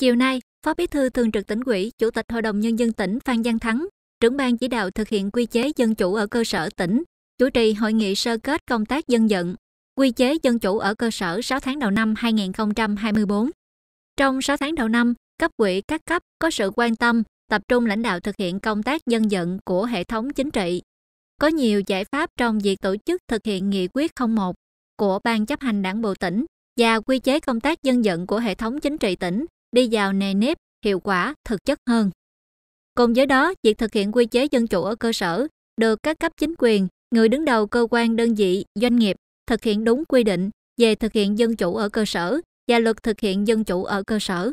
Chiều nay, Phó Bí thư Thường trực Tỉnh ủy, Chủ tịch Hội đồng Nhân dân tỉnh Phan Giang Thắng, trưởng ban chỉ đạo thực hiện quy chế dân chủ ở cơ sở tỉnh, chủ trì hội nghị sơ kết công tác dân vận, quy chế dân chủ ở cơ sở 6 tháng đầu năm 2024. Trong 6 tháng đầu năm, cấp ủy các cấp có sự quan tâm, tập trung lãnh đạo thực hiện công tác dân vận của hệ thống chính trị. Có nhiều giải pháp trong việc tổ chức thực hiện nghị quyết 01 của Ban chấp hành Đảng bộ tỉnh và quy chế công tác dân vận của hệ thống chính trị tỉnh đi vào nề nếp, hiệu quả, thực chất hơn. Cùng với đó, việc thực hiện quy chế dân chủ ở cơ sở được các cấp chính quyền, người đứng đầu cơ quan đơn vị, doanh nghiệp thực hiện đúng quy định về thực hiện dân chủ ở cơ sở và luật thực hiện dân chủ ở cơ sở.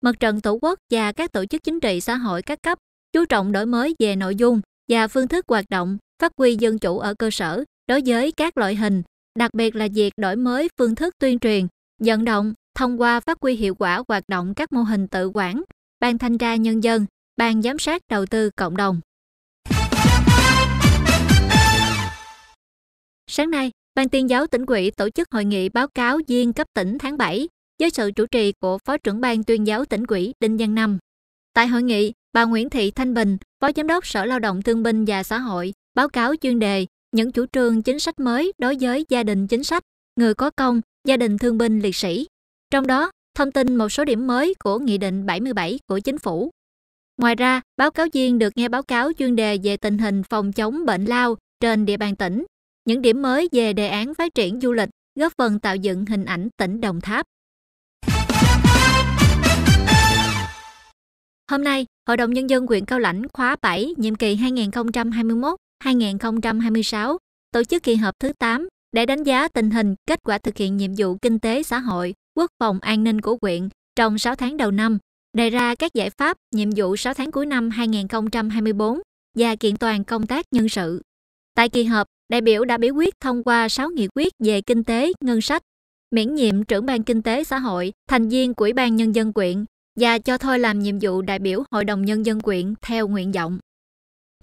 Mặt trận Tổ quốc và các tổ chức chính trị xã hội các cấp chú trọng đổi mới về nội dung và phương thức hoạt động, phát huy dân chủ ở cơ sở đối với các loại hình, đặc biệt là việc đổi mới phương thức tuyên truyền, vận động thông qua phát huy hiệu quả hoạt động các mô hình tự quản, ban thanh tra nhân dân, ban giám sát đầu tư cộng đồng. Sáng nay, Ban tuyên giáo tỉnh ủy tổ chức hội nghị báo cáo viên cấp tỉnh tháng 7 với sự chủ trì của Phó trưởng ban tuyên giáo tỉnh ủy Đinh Văn Năm. Tại hội nghị, bà Nguyễn Thị Thanh Bình, Phó Giám đốc Sở Lao động Thương binh và Xã hội, báo cáo chuyên đề những chủ trương chính sách mới đối với gia đình chính sách, người có công, gia đình thương binh liệt sĩ. Trong đó, thông tin một số điểm mới của Nghị định 77 của Chính phủ. Ngoài ra, báo cáo viên được nghe báo cáo chuyên đề về tình hình phòng chống bệnh lao trên địa bàn tỉnh, những điểm mới về đề án phát triển du lịch góp phần tạo dựng hình ảnh tỉnh Đồng Tháp. Hôm nay, Hội đồng Nhân dân huyện Cao Lãnh khóa 7 nhiệm kỳ 2021-2026 tổ chức kỳ họp thứ 8 để đánh giá tình hình kết quả thực hiện nhiệm vụ kinh tế xã hội quốc phòng an ninh của huyện trong 6 tháng đầu năm, đề ra các giải pháp, nhiệm vụ 6 tháng cuối năm 2024 và kiện toàn công tác nhân sự. Tại kỳ họp, đại biểu đã biểu quyết thông qua 6 nghị quyết về kinh tế, ngân sách, miễn nhiệm trưởng ban kinh tế xã hội, thành viên của Ủy ban Nhân dân quyện và cho thôi làm nhiệm vụ đại biểu Hội đồng Nhân dân quyện theo nguyện vọng.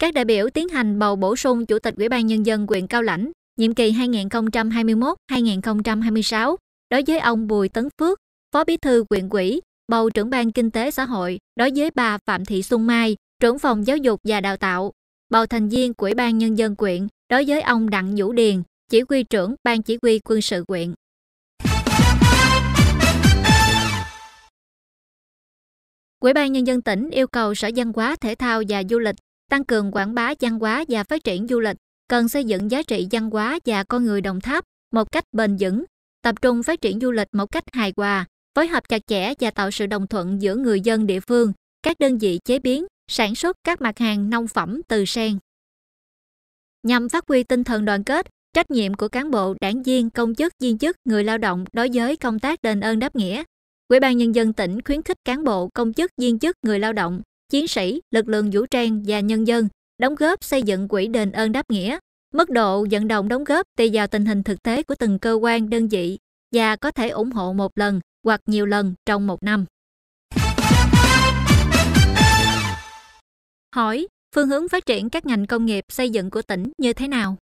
Các đại biểu tiến hành bầu bổ sung Chủ tịch Ủy ban Nhân dân quyện Cao Lãnh, nhiệm kỳ 2021-2026 đối với ông Bùi Tấn Phước, Phó Bí thư huyện ủy, bầu trưởng ban kinh tế xã hội đối với bà Phạm Thị Xuân Mai, trưởng phòng giáo dục và đào tạo, bầu thành viên của Ủy ban nhân dân quyện đối với ông Đặng Vũ Điền, chỉ huy trưởng ban chỉ huy quân sự quyện. Ủy ban nhân dân tỉnh yêu cầu Sở Văn hóa, Thể thao và Du lịch tăng cường quảng bá văn hóa và phát triển du lịch, cần xây dựng giá trị văn hóa và con người Đồng Tháp một cách bền vững, tập trung phát triển du lịch một cách hài hòa, phối hợp chặt chẽ và tạo sự đồng thuận giữa người dân địa phương, các đơn vị chế biến, sản xuất các mặt hàng nông phẩm từ sen. Nhằm phát huy tinh thần đoàn kết, trách nhiệm của cán bộ, đảng viên, công chức, viên chức, người lao động đối với công tác đền ơn đáp nghĩa, Ủy ban nhân dân tỉnh khuyến khích cán bộ, công chức, viên chức, người lao động, chiến sĩ, lực lượng vũ trang và nhân dân đóng góp xây dựng quỹ đền ơn đáp nghĩa, Mức độ vận động đóng góp tùy vào tình hình thực tế của từng cơ quan đơn vị và có thể ủng hộ một lần hoặc nhiều lần trong một năm. Hỏi, phương hướng phát triển các ngành công nghiệp xây dựng của tỉnh như thế nào?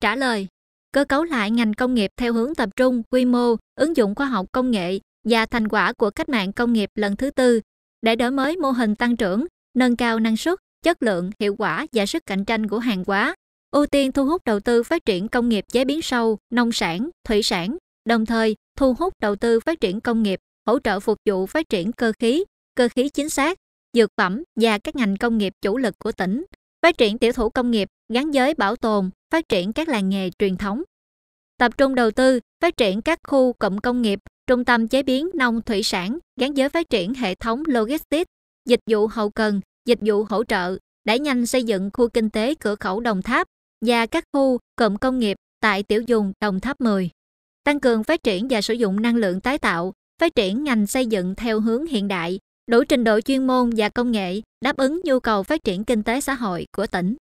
Trả lời, cơ cấu lại ngành công nghiệp theo hướng tập trung, quy mô, ứng dụng khoa học công nghệ và thành quả của cách mạng công nghiệp lần thứ tư để đổi mới mô hình tăng trưởng, nâng cao năng suất, chất lượng, hiệu quả và sức cạnh tranh của hàng hóa ưu tiên thu hút đầu tư phát triển công nghiệp chế biến sâu, nông sản, thủy sản, đồng thời thu hút đầu tư phát triển công nghiệp, hỗ trợ phục vụ phát triển cơ khí, cơ khí chính xác, dược phẩm và các ngành công nghiệp chủ lực của tỉnh, phát triển tiểu thủ công nghiệp gắn với bảo tồn, phát triển các làng nghề truyền thống. Tập trung đầu tư, phát triển các khu cụm công nghiệp, trung tâm chế biến nông thủy sản gắn với phát triển hệ thống logistics, dịch vụ hậu cần, dịch vụ hỗ trợ, đẩy nhanh xây dựng khu kinh tế cửa khẩu Đồng Tháp, và các khu cụm công nghiệp tại tiểu dùng Đồng Tháp 10. Tăng cường phát triển và sử dụng năng lượng tái tạo, phát triển ngành xây dựng theo hướng hiện đại, đủ trình độ chuyên môn và công nghệ đáp ứng nhu cầu phát triển kinh tế xã hội của tỉnh.